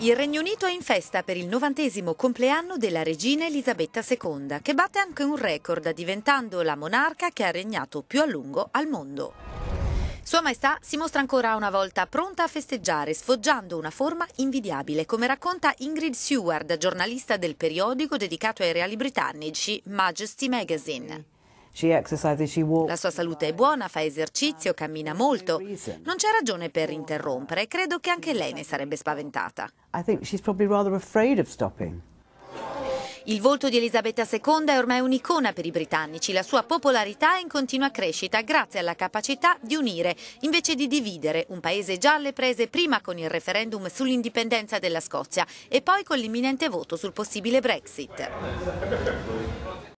Il Regno Unito è in festa per il novantesimo compleanno della regina Elisabetta II, che batte anche un record diventando la monarca che ha regnato più a lungo al mondo. Sua Maestà si mostra ancora una volta pronta a festeggiare, sfoggiando una forma invidiabile, come racconta Ingrid Seward, giornalista del periodico dedicato ai reali britannici Majesty Magazine. La sua salute è buona, fa esercizio, cammina molto. Non c'è ragione per interrompere credo che anche lei ne sarebbe spaventata. Il volto di Elisabetta II è ormai un'icona per i britannici, la sua popolarità è in continua crescita grazie alla capacità di unire, invece di dividere, un paese già alle prese prima con il referendum sull'indipendenza della Scozia e poi con l'imminente voto sul possibile Brexit.